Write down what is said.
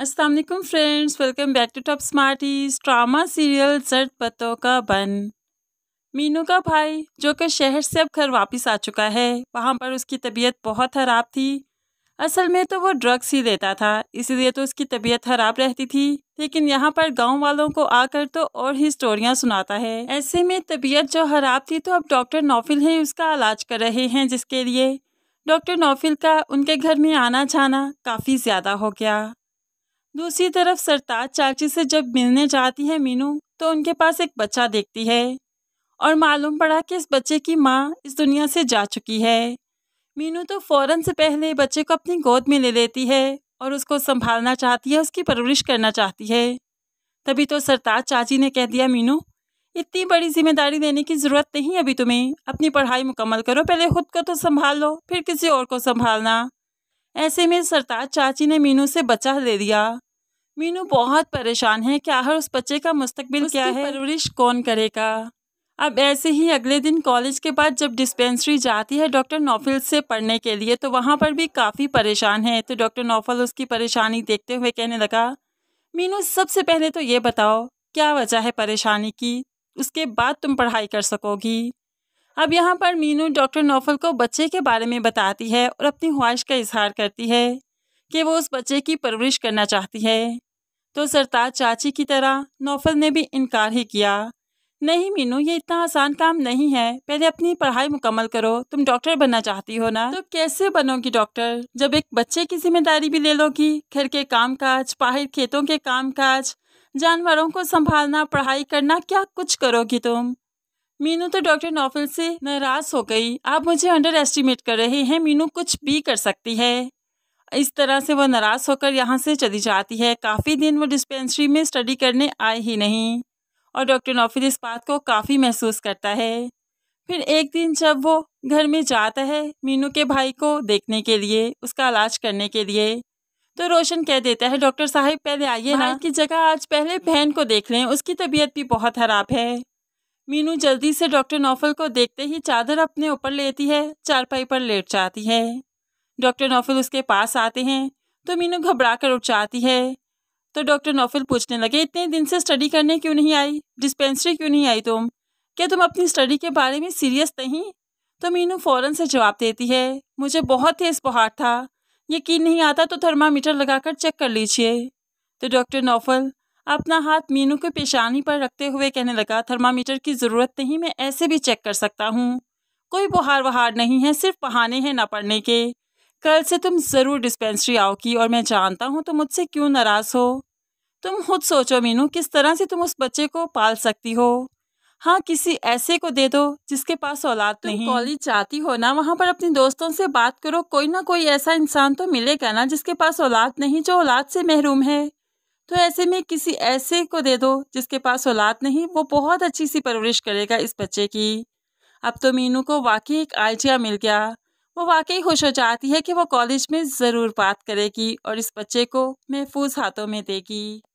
Aslam friends welcome back to top smarties drama serial जट पतों का बन मीनू का भाई जो कि शहर से अब घर वापस आ चुका है वहाँ पर उसकी तबीयत बहुत ख़राब थी असल में तो वो ड्रग्स ही लेता था इसीलिए तो उसकी तबीयत ख़राब रहती थी लेकिन यहाँ पर गांव वालों को आकर तो और ही स्टोरियाँ सुनाता है ऐसे में तबीयत जो ख़राब थी तो अब डॉक्टर नौफिल ही उसका इलाज कर रहे हैं जिसके लिए डॉक्टर नौफिल का उनके घर में आना जाना काफ़ी ज़्यादा हो गया दूसरी तरफ सरताज चाची से जब मिलने जाती है मीनू तो उनके पास एक बच्चा देखती है और मालूम पड़ा कि इस बच्चे की माँ इस दुनिया से जा चुकी है मीनू तो फ़ौरन से पहले बच्चे को अपनी गोद में ले लेती है और उसको संभालना चाहती है उसकी परवरिश करना चाहती है तभी तो सरताज चाची ने कह दिया मीनू इतनी बड़ी जिम्मेदारी देने की ज़रूरत नहीं अभी तुम्हें अपनी पढ़ाई मुकम्मल करो पहले खुद को तो संभाल लो फिर किसी और को संभालना ऐसे में सरताज चाची ने मीनू से बच्चा ले दिया मीनू बहुत परेशान है कि आखिर उस बच्चे का मुस्तकबिल क्या है परवरिश कौन करेगा अब ऐसे ही अगले दिन कॉलेज के बाद जब डिस्पेंसरी जाती है डॉक्टर नौफिल से पढ़ने के लिए तो वहाँ पर भी काफ़ी परेशान है तो डॉक्टर नौफल उसकी परेशानी देखते हुए कहने लगा मीनू सबसे पहले तो ये बताओ क्या वजह है परेशानी की उसके बाद तुम पढ़ाई कर सकोगी अब यहाँ पर मीनू डॉक्टर नौफल को बच्चे के बारे में बताती है और अपनी ख्वाहिश का इजहार करती है कि वो उस बच्चे की परवरिश करना चाहती है तो सरताज चाची की तरह नौफल ने भी इनकार ही किया नहीं मीनू ये इतना आसान काम नहीं है पहले अपनी पढ़ाई मुकम्मल करो तुम डॉक्टर बनना चाहती हो ना तो कैसे बनोगी डॉक्टर जब एक बच्चे की जिम्मेदारी भी ले लोगी घर के कामकाज बाहर खेतों के कामकाज जानवरों को संभालना पढ़ाई करना क्या कुछ करोगी तुम मीनू तो डॉक्टर नौफिल से नाराज हो गई आप मुझे अंडर एस्टिमेट कर रहे हैं मीनू कुछ भी कर सकती है इस तरह से वह नाराज़ होकर यहाँ से चली जाती है काफ़ी दिन वो डिस्पेंसरी में स्टडी करने आए ही नहीं और डॉक्टर नौफिल इस बात को काफ़ी महसूस करता है फिर एक दिन जब वो घर में जाता है मीनू के भाई को देखने के लिए उसका इलाज करने के लिए तो रोशन कह देता है डॉक्टर साहब पहले आइए ना की जगह आज पहले बहन को देख लें उसकी तबीयत भी बहुत खराब है मीनू जल्दी से डॉक्टर नौफल को देखते ही चादर अपने ऊपर लेती है चारपाई पर लेट जाती है डॉक्टर नौफिल उसके पास आते हैं तो मीनू घबरा कर उठ जाती है तो डॉक्टर नौफिल पूछने लगे इतने दिन से स्टडी करने क्यों नहीं आई डिस्पेंसरी क्यों नहीं आई तुम क्या तुम अपनी स्टडी के बारे में सीरियस नहीं तो मीनू फ़ौरन से जवाब देती है मुझे बहुत तेज़ बुहार था यकीन नहीं आता तो थर्मामीटर लगाकर चेक कर लीजिए तो डॉक्टर नौफल अपना हाथ मीनू के पेशानी पर रखते हुए कहने लगा थर्मामीटर की ज़रूरत नहीं मैं ऐसे भी चेक कर सकता हूँ कोई बुहार वहार नहीं है सिर्फ बहाने हैं ना पढ़ने के कल से तुम ज़रूर डिस्पेंसरी आओगी और मैं जानता हूँ तुम मुझसे क्यों नाराज़ हो तुम खुद सोचो मीनू किस तरह से तुम उस बच्चे को पाल सकती हो हाँ किसी ऐसे को दे दो जिसके पास औलाद नहीं कॉलेज जाती हो ना वहाँ पर अपने दोस्तों से बात करो कोई ना कोई ऐसा इंसान तो मिलेगा ना जिसके पास औलाद नहीं जो औलाद से महरूम है तो ऐसे में किसी ऐसे को दे दो जिसके पास औलाद नहीं वो बहुत अच्छी सी परवरिश करेगा इस बच्चे की अब तो मीनू को वाकई एक आइडिया मिल गया वो वाकई खुश हो जाती है कि वो कॉलेज में ज़रूर बात करेगी और इस बच्चे को महफूज हाथों में देगी